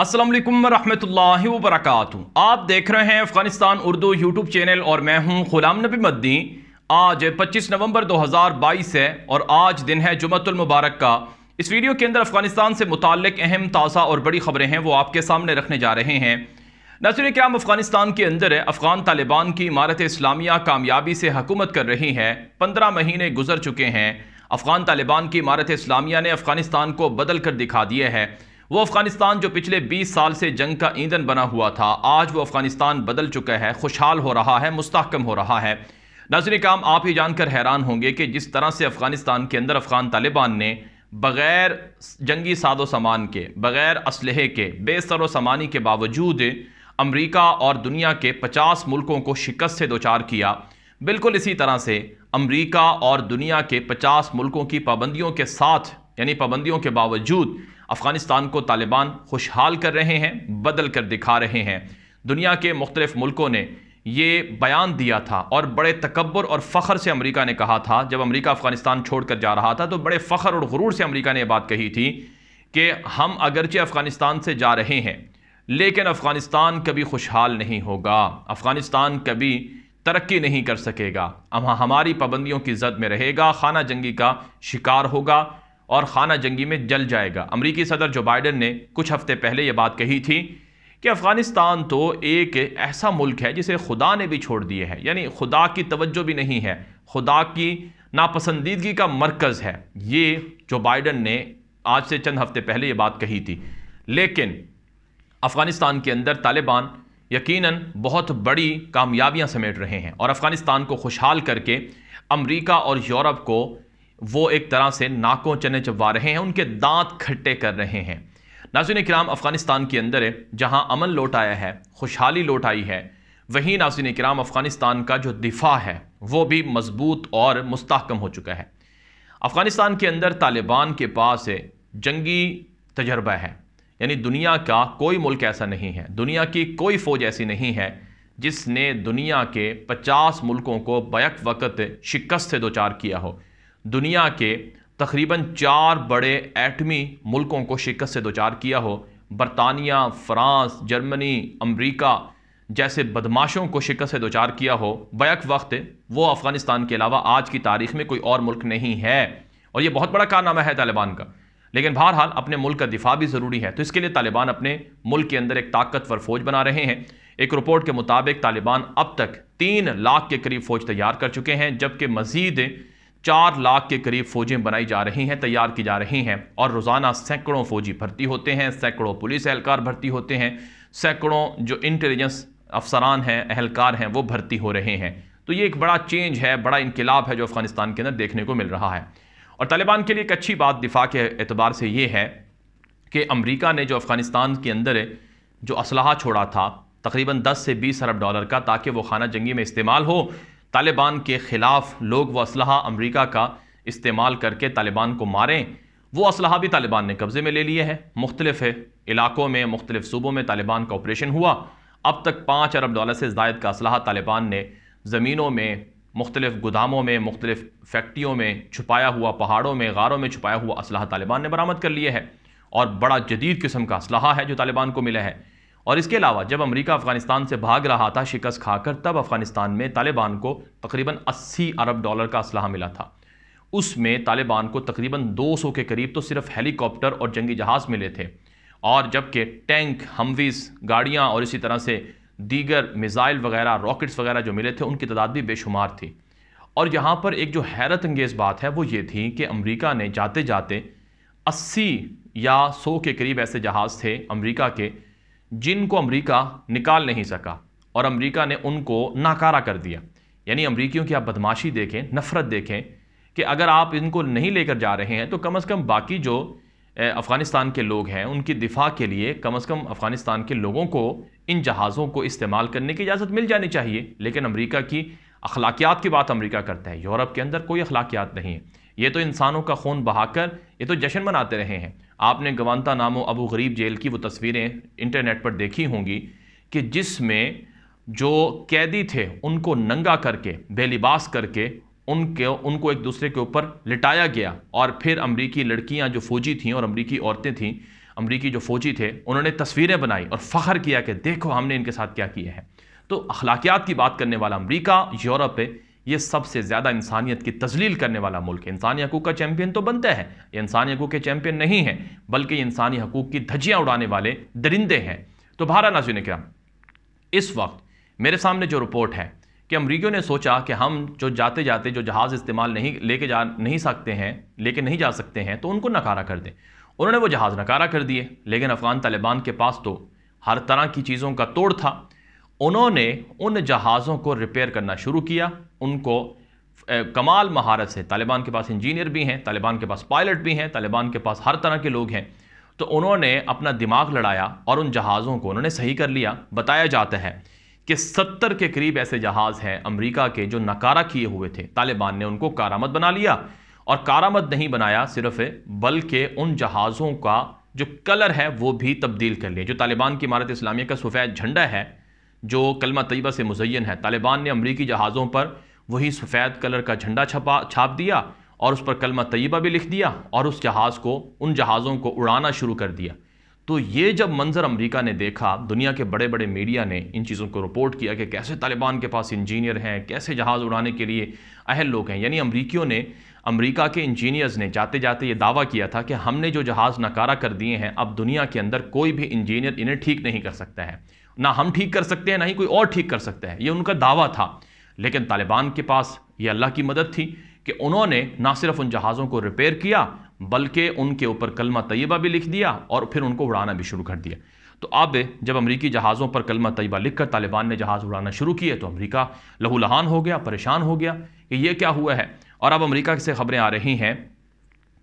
असलम वरहमल वरक आप देख रहे हैं अफगानिस्तान उर्दू यूट्यूब चैनल और मैं हूं गुलाम नबी मद्दी आज 25 नवंबर 2022 है और आज दिन है मुबारक का इस वीडियो के अंदर अफगानिस्तान से मुतक अहम ताज़ा और बड़ी खबरें हैं वो आपके सामने रखने जा रहे हैं नसर क्या अफगानिस्तान के अंदर अफगान तालिबान की इमारत इस्लामिया कामयाबी से हकूमत कर रही है पंद्रह महीने गुजर चुके हैं अफगान तालिबान की इमारत इस्लामिया ने अफगानिस्तान को बदल कर दिखा दिया है वो अफगानिस्तान जो पिछले 20 साल से जंग का ईंधन बना हुआ था आज वो अफगानिस्तान बदल चुका है खुशहाल हो रहा है मुस्तकम हो रहा है नजर काम आप ही जानकर हैरान होंगे कि जिस तरह से अफगानिस्तान के अंदर अफगान तालिबान ने बग़ैर जंगी साधो सामान के बग़ैर इसलहे के बेसर सामानी के बावजूद अमरीका और दुनिया के पचास मुल्कों को शिकस्त से दो चार किया बिल्कुल इसी तरह से अमरीका और दुनिया के पचास मुल्कों की पाबंदियों के साथ यानी पाबंदियों के बावजूद अफ़गानिस्तान को तालिबान खुशहाल कर रहे हैं बदल कर दिखा रहे हैं दुनिया के मुख्तलिफ मुल्कों ने ये बयान दिया था और बड़े तकबर और फ़ख्र से अमरीका ने कहा था जब अमरीका अफ़गानिस्तान छोड़ कर जा रहा था तो बड़े फ़ख्र और गुरूर से अमरीका ने यह बात कही थी कि हम अगरचे अफ़गानिस्तान से जा रहे हैं लेकिन अफ़गानिस्तान कभी खुशहाल नहीं होगा अफ़गानिस्तान कभी तरक्की नहीं कर सकेगा हमारी पाबंदियों की जद में रहेगा खाना जंगी का शिकार होगा और खाना जंगी में जल जाएगा अमरीकी सदर जो बाइडन ने कुछ हफ्ते पहले ये बात कही थी कि अफ़गानिस्तान तो एक ऐसा मुल्क है जिसे खुदा ने भी छोड़ दिए है यानी खुदा की तवज्जो भी नहीं है खुदा की नापसंदीदगी का मरकज़ है ये जो बाइडन ने आज से चंद हफ्ते पहले ये बात कही थी लेकिन अफ़गानिस्तान के अंदर तालिबान यकीनन बहुत बड़ी कामयाबियां समेट रहे हैं और अफ़गानिस्तान को खुशहाल करके अमरीका और यूरोप को वो एक तरह से नाकों चने चबवा रहे हैं उनके दांत खट्टे कर रहे हैं नाजिन कराम अफ़गानिस्तान के अंदर है जहाँ अमन लौट आया है खुशहाली लौट आई है वहीं नाजिन कराम अफ़गानिस्तान का जो दिफा है वो भी मजबूत और मुस्तकम हो चुका है अफ़गानिस्तान के अंदर तालिबान के पास जंगी तजर्बा है यानी दुनिया का कोई मुल्क ऐसा नहीं है दुनिया की कोई फ़ौज ऐसी नहीं है जिसने दुनिया के 50 मुल्कों को बैक वक़्त शिकस्त से दो चार किया हो दुनिया के तकरीबन चार बड़े एटमी मुल्कों को शिकस्त से दोचार किया हो बरतानिया फ्रांस जर्मनी अमरीका जैसे बदमाशों को शिकस्त से दोचार किया हो बैक वक्त वो अफ़गानिस्तान के अलावा आज की तारीख में कोई और मुल्क नहीं है और ये बहुत बड़ा कारनामा है तालिबान का लेकिन बहरहाल अपने मुल्क का दिफा भी ज़रूरी है तो इसके लिए तालिबान अपने मुल्क के अंदर एक ताकतवर फ़ौज बना रहे हैं एक रिपोर्ट के मुताबिक तालिबान अब तक तीन लाख के करीब फ़ौज तैयार कर चुके हैं जबकि मज़ीद चार लाख के करीब फौजें बनाई जा रही हैं तैयार की जा रही हैं और रोज़ाना सैकड़ों फौजी भर्ती होते हैं सैकड़ों पुलिस एहलकार भर्ती होते हैं सैकड़ों जो इंटेलिजेंस अफसरान हैं अहलकार हैं वो भर्ती हो रहे हैं तो ये एक बड़ा चेंज है बड़ा इनकलाब है जो अफ़गानिस्तान के अंदर देखने को मिल रहा है और तालिबान के लिए एक अच्छी बात दिफा के एतबार से ये है कि अमरीका ने जो अफ़गानिस्तान के अंदर जो असलाह छोड़ा था तकरीबन 10 से 20 अरब डॉलर का ताकि वो खाना जंगी में इस्तेमाल हो तालिबान के ख़िलाफ़ लोग वो असलह अमरीका का इस्तेमाल करके तालिबान को मारें वो असलहा भी तालिबान ने कब्ज़े में ले लिए है मुख्तलिफ है इलाकों में मुख्तलिफ सूबों में तालिबान का ऑपरेशन हुआ अब तक पाँच अरब डॉलर से ज़ायद का असलह तालिबान ने ज़मीनों में मुख्तलिफ गोदामों में मुख्तलिफ फैक्ट्रियों में छुपाया हुआ पहाड़ों में गारों में छुपाया हुआ असलह तालिबान ने बरामद कर लिए है और बड़ा जदीद किस्म का असलह है जो तालिबान को मिला है और इसके अलावा जब अमेरिका अफगानिस्तान से भाग रहा था शिकस्त खाकर तब अफगानिस्तान में तालिबान को तकरीबन 80 अरब डॉलर का असलाह मिला था उसमें तालिबान को तकरीबन 200 के करीब तो सिर्फ हेलीकॉप्टर और जंगी जहाज़ मिले थे और जबकि टैंक हमवीज गाड़ियाँ और इसी तरह से दीगर मिज़ाइल वगैरह रॉकेट्स वगैरह जो मिले थे उनकी तादाद भी बेशुमार थी और यहाँ पर एक जो हैरत अंगेज़ बात है वो ये थी कि अमरीका ने जाते जाते अस्सी या सौ के करीब ऐसे जहाज़ थे अमरीका के जिनको अमेरिका निकाल नहीं सका और अमेरिका ने उनको नाकारा कर दिया यानी अमेरिकियों की आप बदमाशी देखें नफ़रत देखें कि अगर आप इनको नहीं लेकर जा रहे हैं तो कम अज़ कम बाकी जो अफ़गानिस्तान के लोग हैं उनकी दिफा के लिए कम अज़ कम अफ़गानिस्तान के लोगों को इन जहाज़ों को इस्तेमाल करने की इजाज़त मिल जानी चाहिए लेकिन अमरीका की अखलाकियात की बात अमरीका करता है यूरोप के अंदर कोई अखलाकियात नहीं है ये तो इंसानों का खून बहाकर ये तो जश्न मनाते रहे हैं आपने गवानता नामो अबू गरीब जेल की वो तस्वीरें इंटरनेट पर देखी होंगी कि जिसमें जो कैदी थे उनको नंगा करके बेलिबास करके उनके उनको एक दूसरे के ऊपर लिटाया गया और फिर अमरीकी लड़कियाँ जो फ़ौजी थीं और अमरीकी औरतें थीं अमरीकी जो फ़ौजी थे उन्होंने तस्वीरें बनाई और फ़ख्र किया कि देखो हमने इनके साथ क्या किया है तो अखलाकियात की बात करने वाला अमरीका यूरोप है ये सबसे ज़्यादा इंसानियत की तजलील करने वाला मुल्क है इंसानी हकूक़ का चैम्पियन तो बनता है ये इंसानी हकूक़ के चैम्पियन नहीं है बल्कि इंसानी हकूक़ की धजियाँ उड़ाने वाले दरिंदे हैं तो भारत ने क्या इस वक्त मेरे सामने जो रिपोर्ट है कि अमरीकियों ने सोचा कि हम जो जाते जाते जो जहाज़ इस्तेमाल नहीं लेके जा नहीं सकते हैं लेके नहीं जा सकते हैं तो उनको नकारा कर दें उन्होंने वो जहाज़ नकारा कर दिए लेकिन अफ़गान तालिबान के पास तो हर तरह की चीज़ों का तोड़ था उन्होंने उन जहाज़ों को रिपेयर करना शुरू किया उनको कमाल महारत से तालिबान के पास इंजीनियर भी हैं तालिबान के पास पायलट भी हैं तालिबान के पास हर तरह के लोग हैं तो उन्होंने अपना दिमाग लड़ाया और उन जहाज़ों को उन्होंने सही कर लिया बताया जाता है कि सत्तर के करीब ऐसे जहाज़ हैं अमरीका के जो नकारा किए हुए थे तालिबान ने उनको कारामद बना लिया और कारामद नहीं बनाया सिर्फ बल्कि उन जहाज़ों का जो कलर है वो भी तब्दील कर लिया जो तालिबान की इमारत इस्लामिया का सफ़ेद झंडा है जो कलमा तयबा से मुजयन है तालिबान ने अमरीकी जहाज़ों पर वही सफ़ेद कलर का झंडा छपा छाप दिया और उस पर कलमा तयबा भी लिख दिया और उस जहाज़ को उन जहाज़ों को उड़ाना शुरू कर दिया तो ये जब मंज़र अमेरिका ने देखा दुनिया के बड़े बड़े मीडिया ने इन चीज़ों को रिपोर्ट किया कि कैसे तालिबान के पास इंजीनियर हैं कैसे जहाज़ उड़ाने के लिए अहल लोग हैं यानी अमरीकियों ने अमेरिका के इंजीनियर्स ने जाते जाते ये दावा किया था कि हमने जो जहाज़ नकारा कर दिए हैं अब दुनिया के अंदर कोई भी इंजीनियर इन्हें ठीक नहीं कर सकता है ना हम ठीक कर सकते हैं ना ही कोई और ठीक कर सकता है ये उनका दावा था लेकिन तालिबान के पास ये अल्लाह की मदद थी कि उन्होंने ना सिर्फ उन जहाज़ों को रिपेयर किया बल्कि उनके ऊपर कलमा तयबा भी लिख दिया और फिर उनको उड़ाना भी शुरू कर दिया तो अब जब अमरीकी जहाज़ों पर कलमा तयबा कर तालिबान ने जहाज़ उड़ाना शुरू किए तो अमरीका लहूलहान हो गया परेशान हो गया कि ये क्या हुआ है और अब अमरीका से खबरें आ रही हैं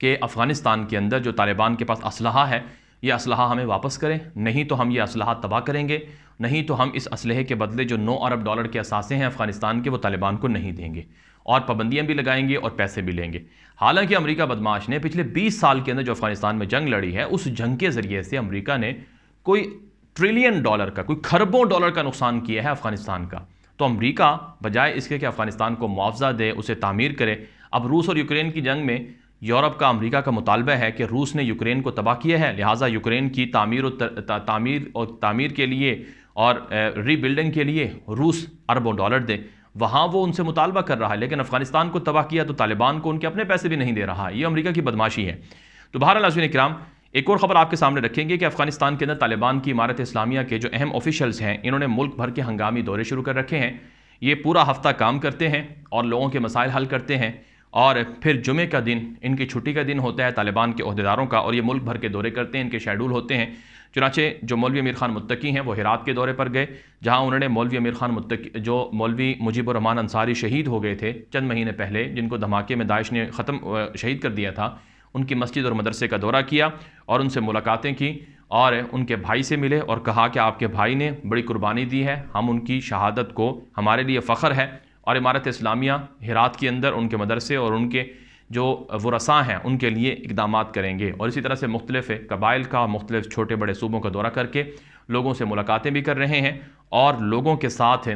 कि अफ़गानिस्तान के अंदर जो तालिबान के पास असलहा है ये असलहा हमें वापस करें नहीं तो हम ये असलहा तबाह करेंगे नहीं तो हम इस असलहे के बदले जो नौ अरब डॉलर के असासे हैं अफ़गानिस्तान के वो तालिबान को नहीं देंगे और पाबंदियाँ भी लगाएंगे और पैसे भी लेंगे हालांकि अमेरिका बदमाश ने पिछले 20 साल के अंदर जो अफ़गानिस्तान में जंग लड़ी है उस जंग के ज़रिए से अमरीका ने कोई ट्रिलियन डॉलर का कोई खरबों डॉलर का नुकसान किया है अफ़गानिस्तान का तो अमरीका बजाय इसके कि अफ़गानिस्तान को मुआवजा दे उसे तामीर करे अब रूस और यूक्रेन की जंग में यूरोप का अमेरिका का मुतालबा है कि रूस ने यूक्रेन को तबाह किया है लिहाजा यूक्रेन की तामीर और तामीर और तामीर के लिए और रीबिल्डिंग के लिए रूस अरबों डॉलर दे वहाँ वो उनसे मुतालबा कर रहा है लेकिन अफगानिस्तान को तबाह किया तो तालिबान को उनके अपने पैसे भी नहीं दे रहा है ये अमरीका की बदमाशी है तो बहर अजीन कराम एक और खबर आपके सामने रखेंगे कि अफगानिस्तान के अंदर तालिबान की इमारत इस्लामिया के जो अहम ऑफिशल्स हैं इन्होंने मुल्क भर के हंगामी दौरे शुरू कर रखे हैं ये पूरा हफ्ता काम करते हैं और लोगों के मसाइल हल करते हैं और फिर जुमे का दिन इनकी छुट्टी का दिन होता है तालिबान के अहदेदारों का और ये मुल्क भर के दौरे करते हैं इनके शेड्यूल होते हैं चुनाचे जो मौलवी अमीर खान मुतकी हैं वो हिरात के दौरे पर गए जहां उन्होंने मौलवी अमीर खान मुतकी जो मौलवी मुजीबरहमान अंसारी शहीद हो गए थे चंद महीने पहले जिनको धमाके में दाइश ने ख़त्म शहीद कर दिया था उनकी मस्जिद और मदरसे का दौरा किया और उनसे मुलाकातें की और उनके भाई से मिले और कहा कि आपके भाई ने बड़ी कुर्बानी दी है हम उनकी शहादत को हमारे लिए फ़ख्र है और इमारत इस्लामिया हिरात के अंदर उनके मदरसे और उनके जो वसा हैं उनके लिए इकदाम करेंगे और इसी तरह से मुख्तलिफ कबाइल का मुख्तलिफ छोटे बड़े सूबों का दौरा करके लोगों से मुलाकातें भी कर रहे हैं और लोगों के साथ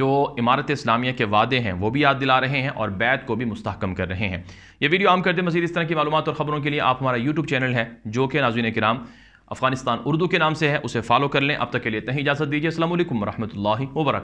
जो इमारत इस्लामिया के वादे हैं वो भी याद दिला रहे हैं और बैत को भी मस्तकम कर रहे हैं ये वीडियो आम करते मजीद इस तरह की मालूम और ख़बरों के लिए आप हमारा यूट्यूब चैनल है जो कि नाजुन कराम अफगानिस्तान उर्दू के नाम से है उसे फॉलो कर लें अब तक के लिए ही इजाज़त दीजिए असल वरहमल वर्क